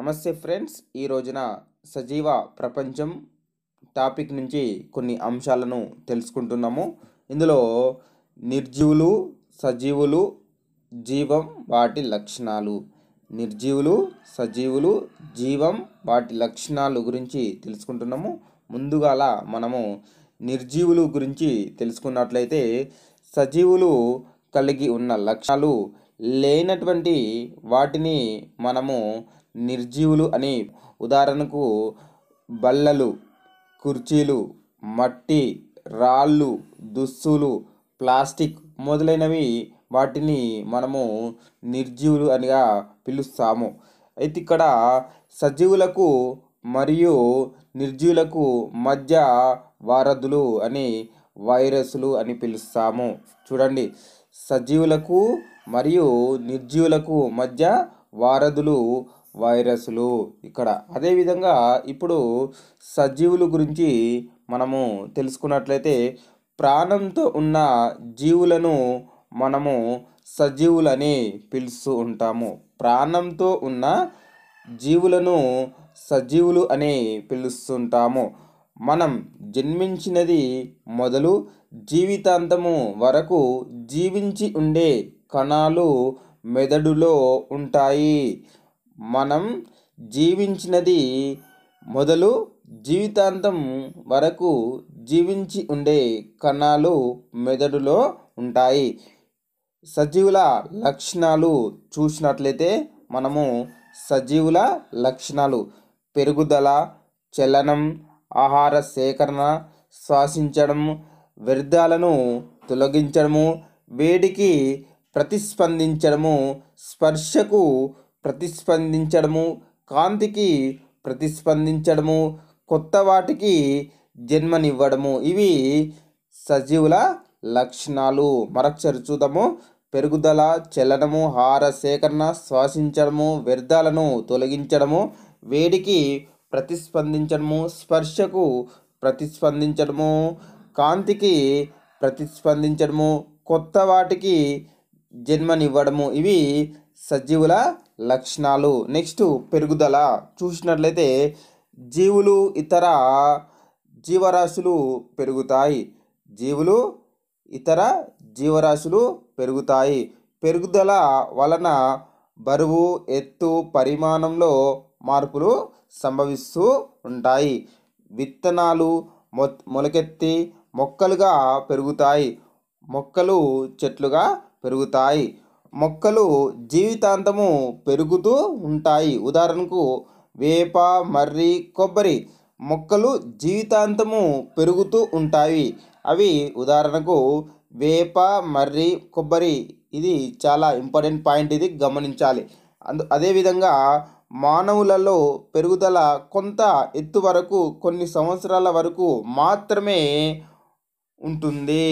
నమస్తే ఫ్రెండ్స్ ఈ రోజున సజీవ ప్రపంచం టాపిక్ నుంచి కొన్ని అంశాలను తెలుసుకుంటున్నాము ఇందులో నిర్జీవులు సజీవులు జీవం వాటి లక్షణాలు నిర్జీవులు సజీవులు జీవం వాటి లక్షణాలు గురించి తెలుసుకుంటున్నాము ముందుగాల మనము నిర్జీవులు గురించి తెలుసుకున్నట్లయితే సజీవులు కలిగి ఉన్న లక్షణాలు లేనటువంటి వాటిని మనము నిర్జీవులు అని ఉదాహరణకు బల్లలు కుర్చీలు మట్టి రాళ్ళు దుస్తులు ప్లాస్టిక్ మొదలైనవి వాటిని మనము నిర్జీవులు అనిగా పిలుస్తాము అయితే ఇక్కడ సజీవులకు మరియు నిర్జీవులకు మధ్య వారధులు అని వైరస్లు అని పిలుస్తాము చూడండి సజీవులకు మరియు నిర్జీవులకు మధ్య వారధులు వైరస్లు ఇక్కడ అదేవిధంగా ఇప్పుడు సజీవులు గురించి మనము తెలుసుకున్నట్లయితే ప్రాణంతో ఉన్న జీవులను మనము సజీవులని పిలుస్తూ ఉంటాము ప్రాణంతో ఉన్న జీవులను సజీవులు అని పిలుస్తుంటాము మనం జన్మించినది మొదలు జీవితాంతము వరకు జీవించి ఉండే కణాలు మెదడులో ఉంటాయి మనం జీవించినది మొదలు జీవితాంతం వరకు జీవించి ఉండే కణాలు మెదడులో ఉంటాయి సజీవుల లక్షణాలు చూసినట్లయితే మనము సజీవుల లక్షణాలు పెరుగుదల చలనం ఆహార సేకరణ శ్వాసించడం వ్యర్థాలను తొలగించడము వేడికి ప్రతిస్పందించడము స్పర్శకు ప్రతిస్పందించడము కాంతికి ప్రతిస్పందించడము కొత్త వాటికి జన్మనివ్వడము ఇవి సజీవుల లక్షణాలు మరొకసారి చూద్దాము పెరుగుదల చలనము హార సేకరణ శ్వాసించడము వ్యర్థాలను తొలగించడము వేడికి ప్రతిస్పందించడము స్పర్శకు ప్రతిస్పందించడము కాంతికి ప్రతిస్పందించడము కొత్త వాటికి జన్మనివ్వడము ఇవి సజీవుల లక్షణాలు నెక్స్ట్ పెరుగుదల చూసినట్లయితే జీవులు ఇతర జీవరాశులు పెరుగుతాయి జీవులు ఇతర జీవరాశులు పెరుగుతాయి పెరుగుదల వలన బరువు ఎత్తు పరిమాణంలో మార్పులు సంభవిస్తూ ఉంటాయి విత్తనాలు మొ మొలకెత్తి మొక్కలుగా పెరుగుతాయి మొక్కలు చెట్లుగా పెరుగుతాయి మొక్కలు జీవితాంతము పెరుగుతూ ఉంటాయి ఉదాహరణకు వేప మర్రి కొబ్బరి మొక్కలు జీవితాంతము పెరుగుతూ ఉంటాయి అవి ఉదాహరణకు వేప మర్రి కొబ్బరి ఇది చాలా ఇంపార్టెంట్ పాయింట్ ఇది గమనించాలి అందు అదేవిధంగా మానవులలో పెరుగుదల కొంత ఎత్తు వరకు కొన్ని సంవత్సరాల వరకు మాత్రమే ఉంటుంది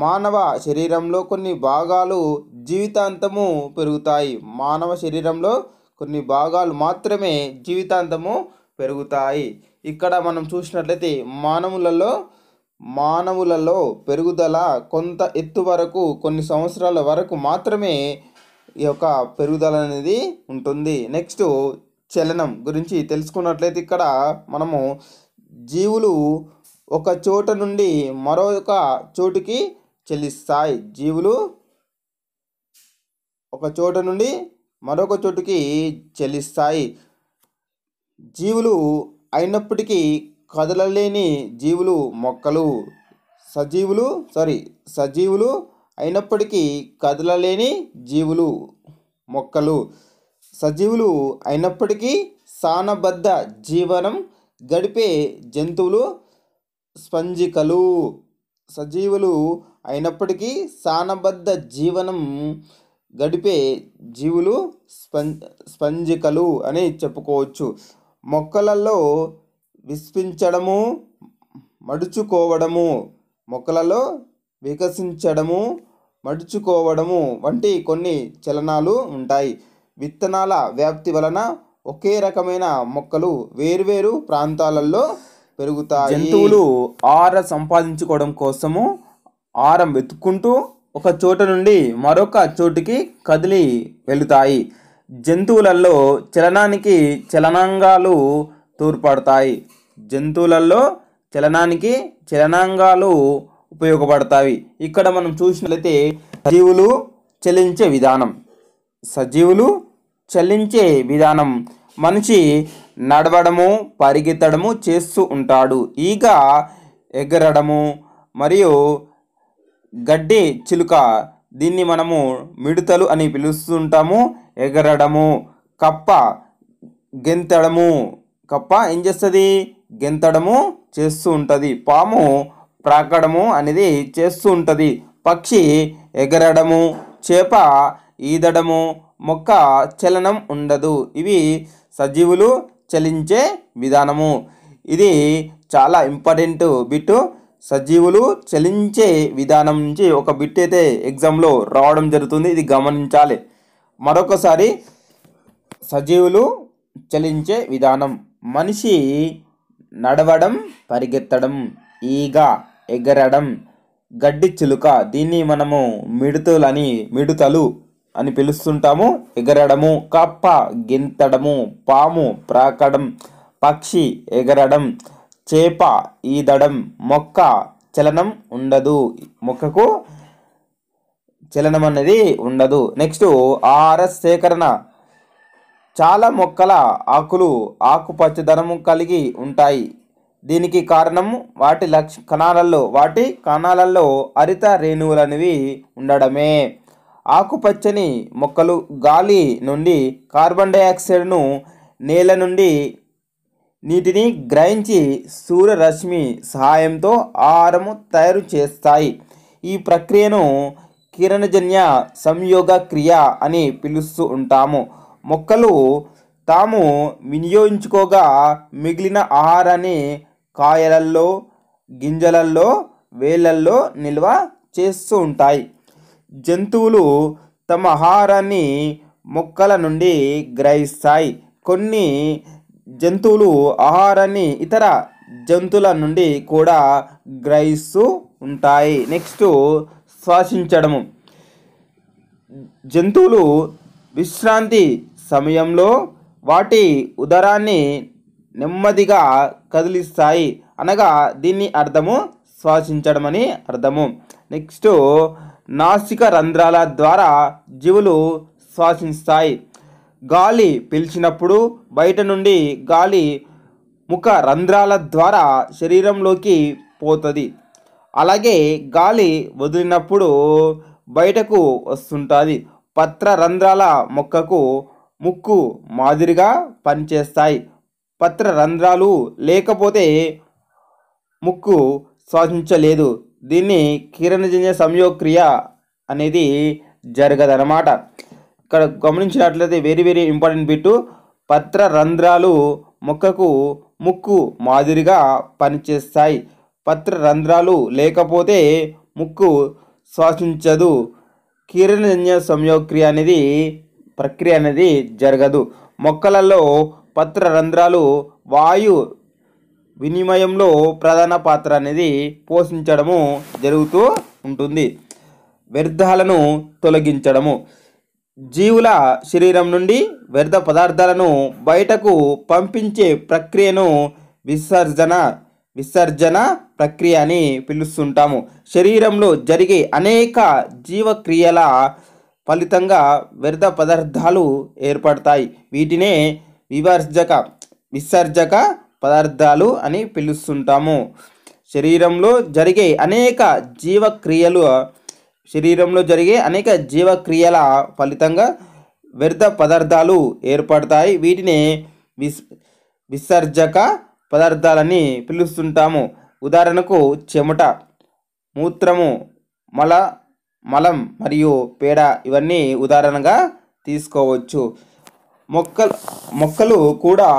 మానవ శరీరంలో కొన్ని భాగాలు జీవితాంతము పెరుగుతాయి మానవ శరీరంలో కొన్ని భాగాలు మాత్రమే జీవితాంతము పెరుగుతాయి ఇక్కడ మనం చూసినట్లయితే మానవులలో మానవులలో పెరుగుదల కొంత ఎత్తు వరకు కొన్ని సంవత్సరాల వరకు మాత్రమే ఈ యొక్క పెరుగుదల అనేది ఉంటుంది నెక్స్ట్ చలనం గురించి తెలుసుకున్నట్లయితే ఇక్కడ మనము జీవులు ఒక చోట నుండి మరొక చోటుకి చెల్లిస్తాయి జీవులు ఒక చోట నుండి మరొక చోటుకి చెల్లిస్తాయి జీవులు అయినప్పటికీ కదలలేని జీవులు మొక్కలు సజీవులు సారీ సజీవులు అయినప్పటికీ కదలలేని జీవులు మొక్కలు సజీవులు అయినప్పటికీ సానబద్ధ జీవనం గడిపే జంతువులు స్పంజికలు సజీవులు అయినప్పటికీ సానబద్ధ జీవనం గడిపే జీవులు స్పం స్పంజికలు అని చెప్పుకోవచ్చు మొక్కలలో విస్పించడము మడుచుకోవడము మొక్కలలో వికసించడము మడుచుకోవడము వంటి కొన్ని చలనాలు ఉంటాయి విత్తనాల వ్యాప్తి వలన ఒకే రకమైన మొక్కలు వేర్వేరు ప్రాంతాలలో పెరుగుతాయి జంతువులు ఆహార సంపాదించుకోవడం కోసము ఆరం వెతుక్కుంటూ ఒక చోట నుండి మరొక చోటుకి కదిలి వెళుతాయి జంతువులలో చలనానికి చలనాంగాలు తోడ్పడతాయి జంతువులలో చలనానికి చలనాంగాలు ఉపయోగపడతాయి ఇక్కడ మనం చూసినట్లయితే సజీవులు చలించే విధానం సజీవులు చలించే విధానం మనిషి నడవడము పరిగెత్తడము చేస్తూ ఉంటాడు ఈగ ఎగరడము మరియు గడ్డి చిలుక దీన్ని మనము మిడతలు అని పిలుస్తుంటాము ఎగరడము కప్ప గెంతడము కప్ప ఏం చేస్తుంది గెంతడము చేస్తూ ఉంటుంది పాము ప్రాకడము అనేది చేస్తూ ఉంటుంది పక్షి ఎగరడము చేప ఈదడము మొక్క చలనం ఉండదు ఇవి సజీవులు చలించే విధానము ఇది చాలా ఇంపార్టెంట్ బిట్టు సజీవులు చలించే విధానం నుంచి ఒక బిట్ అయితే ఎగ్జామ్లో రావడం జరుగుతుంది ఇది గమనించాలి మరొకసారి సజీవులు చలించే విధానం మనిషి నడవడం పరిగెత్తడం ఈగ ఎగరడం గడ్డి చిలుక దీన్ని మనము మిడుతలని మిడుతలు అని పిలుస్తుంటాము ఎగరడము కప్ప గెంతడము పాము ప్రాకడం పక్షి ఎగరడం చేప ఈదడం మొక్క చలనం ఉండదు మొక్కకు చలనం అనేది ఉండదు నెక్స్ట్ ఆర్ఎస్ సేకరణ చాలా మొక్కల ఆకులు ఆకుపచ్చదనము కలిగి ఉంటాయి దీనికి కారణం వాటి లక్ష కణాలలో వాటి కణాలలో హరిత రేణువులనేవి ఉండడమే ఆకుపచ్చని మొక్కలు గాలి నుండి కార్బన్ డైఆక్సైడ్ను నేల నుండి నీటిని గ్రహించి సూర్యరశ్మి సహాయంతో ఆహారము తయారు చేస్తాయి ఈ ప్రక్రియను కిరణజన్య సంయోగ క్రియ అని పిలుస్తూ ఉంటాము మొక్కలు తాము వినియోగించుకోగా మిగిలిన ఆహారాన్ని కాయలల్లో గింజలల్లో వేలల్లో నిల్వ చేస్తూ ఉంటాయి జంతువులు తమ ఆహారాన్ని మొక్కల నుండి గ్రహిస్తాయి కొన్ని జంతువులు ఆహారాన్ని ఇతర జంతువుల నుండి కూడా గ్రహిస్తూ ఉంటాయి నెక్స్ట్ శ్వాసించడము జంతువులు విశ్రాంతి సమయంలో వాటి ఉదరాన్ని నెమ్మదిగా కదిలిస్తాయి అనగా దీన్ని అర్థము శ్వాసించడం అని అర్థము నెక్స్ట్ నాసిక రంధ్రాల ద్వారా జీవులు శ్వాసిస్తాయి గాలి పీల్చినప్పుడు బయట నుండి గాలి ముఖ రంధ్రాల ద్వారా శరీరంలోకి పోతుంది అలాగే గాలి వదిలినప్పుడు బయటకు వస్తుంటుంది పత్ర రంధ్రాల మొక్కకు ముక్కు మాదిరిగా పనిచేస్తాయి పత్ర రంధ్రాలు లేకపోతే ముక్కు శ్వాసించలేదు దీన్ని కిరణజన్య సంయోక్రియ అనేది జరగదనమాట ఇక్కడ గమనించినట్లయితే వెరీ వెరీ ఇంపార్టెంట్ బిట్టు పత్ర రంధ్రాలు మొక్కకు ముక్కు మాదిరిగా పనిచేస్తాయి పత్ర రంధ్రాలు లేకపోతే ముక్కు శ్వాసించదు కీరజన్య సంయోక్రియ అనేది ప్రక్రియ అనేది జరగదు మొక్కలలో పత్ర రంధ్రాలు వాయు వినిమయంలో ప్రధాన పాత్ర అనేది పోషించడము జరుగుతూ ఉంటుంది వ్యర్థాలను తొలగించడము జీవుల శరీరం నుండి వ్యర్థ పదార్థాలను బయటకు పంపించే ప్రక్రియను విసర్జన విసర్జన ప్రక్రియ అని పిలుస్తుంటాము శరీరంలో జరిగే అనేక జీవక్రియల ఫలితంగా వ్యర్థ పదార్థాలు ఏర్పడతాయి వీటినే వివర్జక విసర్జక పదార్థాలు అని పిలుస్తుంటాము శరీరంలో జరిగే అనేక జీవక్రియలు శరీరంలో జరిగే అనేక జీవక్రియల ఫలితంగా వ్యర్థ పదార్థాలు ఏర్పడతాయి వీటిని విస్ విసర్జక పదార్థాలని పిలుస్తుంటాము ఉదాహరణకు చెమట మూత్రము మల మలం మరియు పేడ ఇవన్నీ ఉదాహరణగా తీసుకోవచ్చు మొక్కలు మొక్కలు కూడా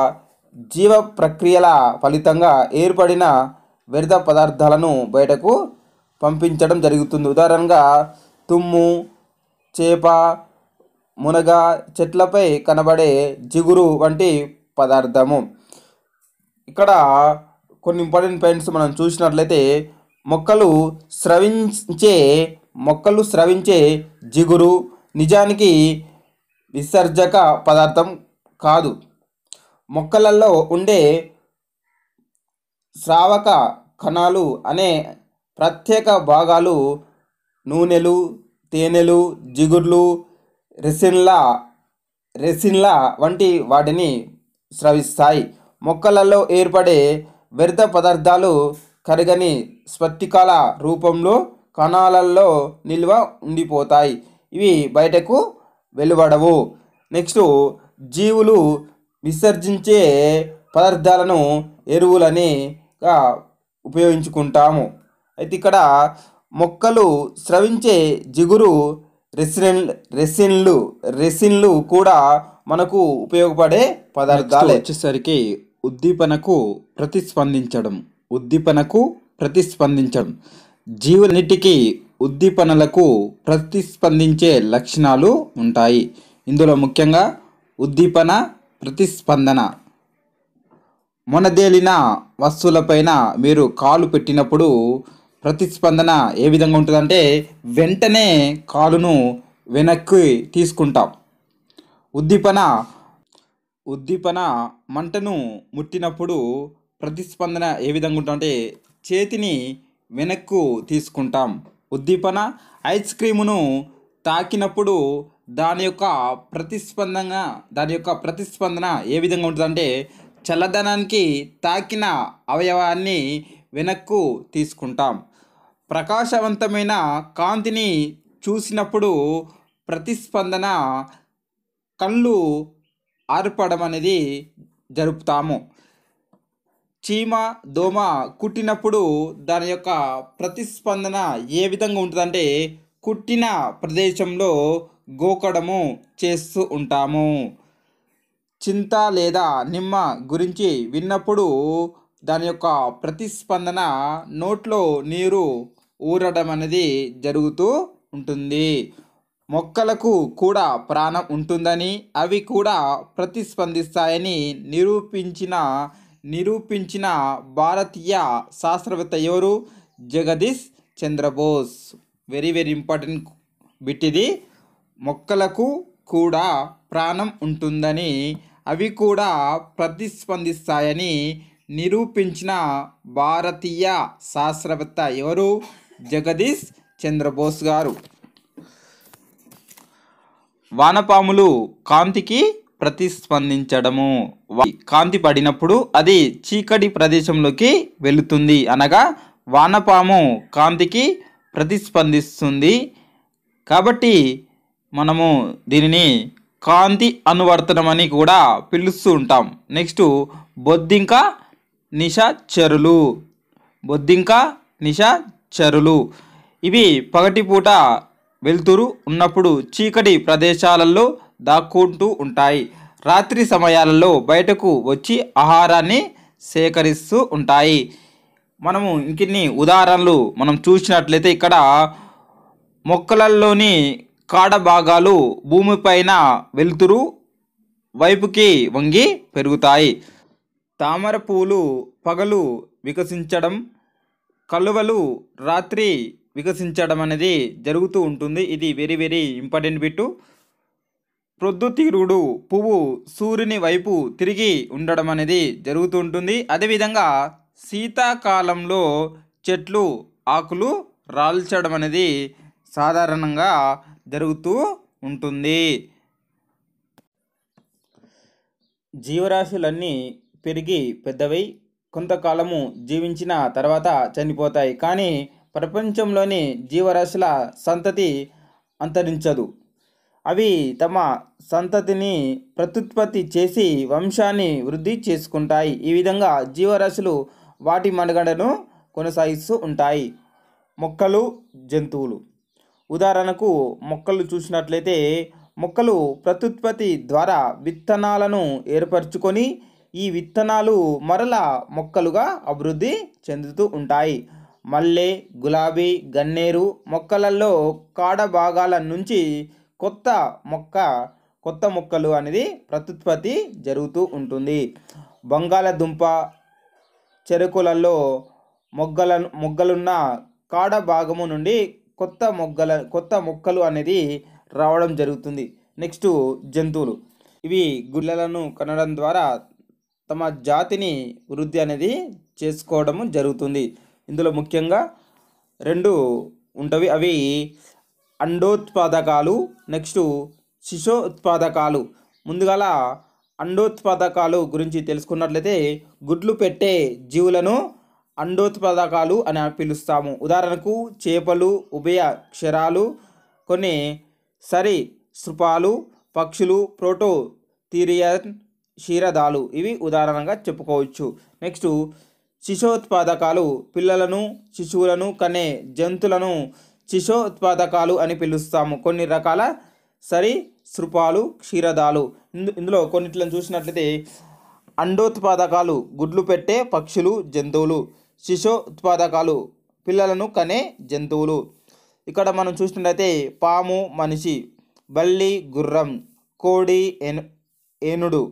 జీవ ప్రక్రియల ఫలితంగా ఏర్పడిన వ్యర్థ పదార్థాలను బయటకు పంపించడం జరుగుతుంది ఉదాహరణగా తుమ్ము చేప మునగ చెట్లపై కనబడే జిగురు వంటి పదార్థము ఇక్కడ కొన్ని ఇంపార్టెంట్ పాయింట్స్ మనం చూసినట్లయితే మొక్కలు స్రవించే మొక్కలు స్రవించే జిగురు నిజానికి విసర్జక పదార్థం కాదు మొక్కలలో ఉండే స్రావక కణాలు అనే ప్రత్యేక భాగాలు నూనెలు తేనెలు జిగుర్లు రెసిన్ల రెసిన్ల వంటి వాటిని స్రవిస్తాయి మొక్కలలో ఏర్పడే వ్యర్థ పదార్థాలు కరగని స్పత్తికాల రూపంలో కణాలలో నిల్వ ఉండిపోతాయి ఇవి బయటకు వెలువడవు నెక్స్ట్ జీవులు విసర్జించే పదార్థాలను ఎరువులని ఉపయోగించుకుంటాము అయితే ఇక్కడ మొక్కలు స్రవించే జిగురు రెసిన్ రెసిన్లు రెసిన్లు కూడా మనకు ఉపయోగపడే పదార్థాలు వచ్చేసరికి ఉద్దీపనకు ప్రతిస్పందించడం ఉద్దీపనకు ప్రతిస్పందించడం జీవులన్నిటికీ ఉద్దీపనలకు ప్రతిస్పందించే లక్షణాలు ఉంటాయి ఇందులో ముఖ్యంగా ఉద్దీపన ప్రతిస్పందన మొనదేలిన వస్తువులపైన మీరు కాలు పెట్టినప్పుడు ప్రతిస్పందన ఏ విధంగా ఉంటుందంటే వెంటనే కాలును వెనక్కి తీసుకుంటాం ఉద్దీపన ఉద్దీపన మంటను ముట్టినప్పుడు ప్రతిస్పందన ఏ విధంగా ఉంటుందంటే చేతిని వెనక్కు తీసుకుంటాం ఉద్దీపన ఐస్ క్రీమును తాకినప్పుడు దాని యొక్క ప్రతిస్పందన దాని యొక్క ప్రతిస్పందన ఏ విధంగా ఉంటుందంటే చల్లదనానికి తాకిన అవయవాన్ని వెనక్కు తీసుకుంటాం ప్రకాశవంతమైన కాంతిని చూసినప్పుడు ప్రతిస్పందన కళ్ళు ఆర్పడం అనేది జరుపుతాము చీమ దోమ కుట్టినప్పుడు దాని యొక్క ప్రతిస్పందన ఏ విధంగా ఉంటుందంటే కుట్టిన ప్రదేశంలో గోకడము చేస్తూ ఉంటాము చింత లేదా నిమ్మ గురించి విన్నప్పుడు దాని యొక్క ప్రతిస్పందన నోట్లో నీరు ఊరడం అనేది జరుగుతూ ఉంటుంది మొక్కలకు కూడా ప్రాణం ఉంటుందని అవి కూడా ప్రతిస్పందిస్తాయని నిరూపించిన నిరూపించిన భారతీయ శాస్త్రవేత్త ఎవరు Jagadish Chandra Bose very very important bit ఇది మొక్కలకు కూడా ప్రాణం ఉంటుందని అవి కూడా ప్రతిస్పందిస్తాయని నిరూపించిన భారతీయ శాస్త్రవేత్త ఎవరు జగదీష్ చంద్రబోస్ గారు వానపాములు కాంతికి ప్రతిస్పందించడము కాంతి పడినప్పుడు అది చీకటి ప్రదేశంలోకి వెళుతుంది అనగా వానపాము కాంతికి ప్రతిస్పందిస్తుంది కాబట్టి మనము దీనిని కాంతి అనువర్తనం అని కూడా పిలుస్తూ ఉంటాం నెక్స్ట్ బొద్దింక నిషాచరులు బొద్దింక నిషా చరులు ఇవి పగటిపూట వెలుతురు ఉన్నప్పుడు చీకటి ప్రదేశాలలో దాక్కుంటూ ఉంటాయి రాత్రి సమయాలలో బయటకు వచ్చి ఆహారాన్ని సేకరిస్తూ ఉంటాయి మనము ఇంకిన్ని ఉదాహరణలు మనం చూసినట్లయితే ఇక్కడ మొక్కలలోని కాడ భాగాలు భూమిపైన వెలుతురు వైపుకి వంగి పెరుగుతాయి తామర పూలు పగలు వికసించడం కలువలు రాత్రి వికసించడం అనేది జరుగుతూ ఉంటుంది ఇది వెరీ వెరీ ఇంపార్టెంట్ బిట్టు ప్రొద్దుతిరుగుడు పువ్వు సూర్యుని వైపు తిరిగి ఉండడం అనేది జరుగుతూ ఉంటుంది అదేవిధంగా శీతాకాలంలో చెట్లు ఆకులు రాల్చడం అనేది సాధారణంగా జరుగుతూ ఉంటుంది జీవరాశులన్నీ పెరిగి పెద్దవై కొంతకాలము జీవించిన తర్వాత చనిపోతాయి కానీ ప్రపంచంలోని జీవరాశుల సంతతి అంతరించదు అవి తమ సంతతిని ప్రత్యుత్పత్తి చేసి వంశాన్ని వృద్ధి చేసుకుంటాయి ఈ విధంగా జీవరాశులు వాటి మనుగడను కొనసాగిస్తూ ఉంటాయి మొక్కలు జంతువులు ఉదాహరణకు మొక్కలు చూసినట్లయితే మొక్కలు ప్రత్యుత్పత్తి ద్వారా విత్తనాలను ఏర్పరచుకొని ఈ విత్తనాలు మరల మొక్కలుగా అభివృద్ధి చెందుతూ ఉంటాయి మల్లె గులాబీ గన్నేరు మొక్కలలో కాడ భాగాల నుంచి కొత్త మొక్క కొత్త మొక్కలు అనేది ప్రత్యుత్పత్తి జరుగుతూ ఉంటుంది బంగాళదుంప చెరుకులలో మొగ్గల మొగ్గలున్న కాడ భాగము నుండి కొత్త మొగ్గల కొత్త మొక్కలు అనేది రావడం జరుగుతుంది నెక్స్ట్ జంతువులు ఇవి గుళ్ళలను కనడం ద్వారా తమ జాతిని వృద్ధి అనేది చేసుకోవడము జరుగుతుంది ఇందులో ముఖ్యంగా రెండు ఉంటవి అవి అండోత్పాదకాలు నెక్స్ట్ శిశోత్పాదకాలు ముందుగాల అండోత్పాదకాలు గురించి తెలుసుకున్నట్లయితే గుడ్లు పెట్టే జీవులను అండోత్పాదకాలు అని పిలుస్తాము ఉదాహరణకు చేపలు ఉభయ క్షరాలు కొన్ని సరి సృపాలు పక్షులు ప్రోటో థీరియన్ క్షీరదాలు ఇవి ఉదాహరణగా చెప్పుకోవచ్చు నెక్స్ట్ శిశోత్పాదకాలు పిల్లలను శిశువులను కనే జంతువులను శిశోత్పాదకాలు అని పిలుస్తాము కొన్ని రకాల సరి సృపాలు క్షీరదాలు ఇందు ఇందులో కొన్నిట్లను చూసినట్లయితే అండోత్పాదకాలు గుడ్లు పెట్టే పక్షులు జంతువులు శిశోత్పాదకాలు పిల్లలను కనే జంతువులు ఇక్కడ మనం చూసినట్లయితే పాము మనిషి బల్లి గుర్రం కోడి ఏను ఏనుడు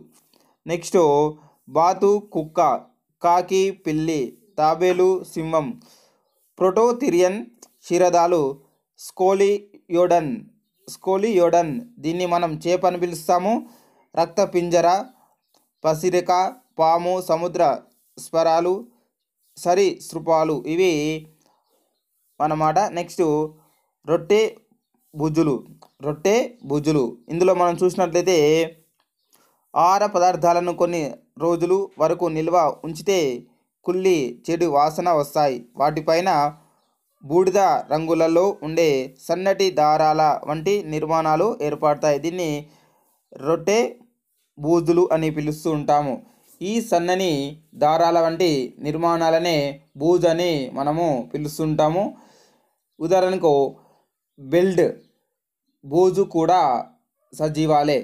నెక్స్ట్ బాతు కుక్క కాకి పిల్లి తాబేలు సింహం ప్రోటోథిరియన్ క్షీరదాలు స్కోలియోడన్ స్కోలియోడన్ దీన్ని మనం చేపని పిలుస్తాము రక్తపింజర పసిరిక పాము సముద్ర స్వరాలు సరి సృపాలు ఇవి అన్నమాట నెక్స్ట్ రొట్టె భుజులు రొట్టె భుజులు ఇందులో మనం చూసినట్లయితే ఆహార పదార్థాలను కొన్ని రోజులు వరకు నిల్వ ఉంచితే కుళ్ళి చెడు వాసన వస్తాయి వాటిపైన బూడిద రంగులలో ఉండే సన్నటి దారాల వంటి నిర్మాణాలు ఏర్పడతాయి దీన్ని రొట్టె బూజులు అని పిలుస్తూ ఉంటాము ఈ సన్నని దారాల వంటి నిర్మాణాలనే బూజ్ అని మనము పిలుస్తుంటాము ఉదాహరణకు బెల్డ్ బూజు కూడా సజీవాలే